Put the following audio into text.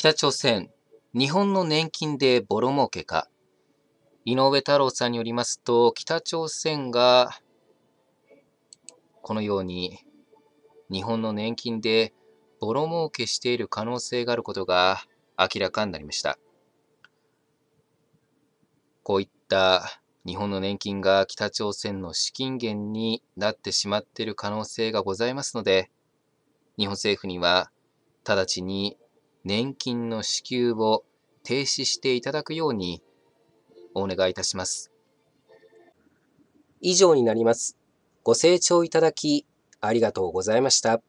北朝鮮、日本の年金でボロ儲けか。井上太郎さんによりますと、北朝鮮が、このように、日本の年金でボロ儲けしている可能性があることが明らかになりました。こういった日本の年金が北朝鮮の資金源になってしまっている可能性がございますので、日本政府には直ちに年金の支給を停止していただくようにお願いいたします。以上になります。ご清聴いただきありがとうございました。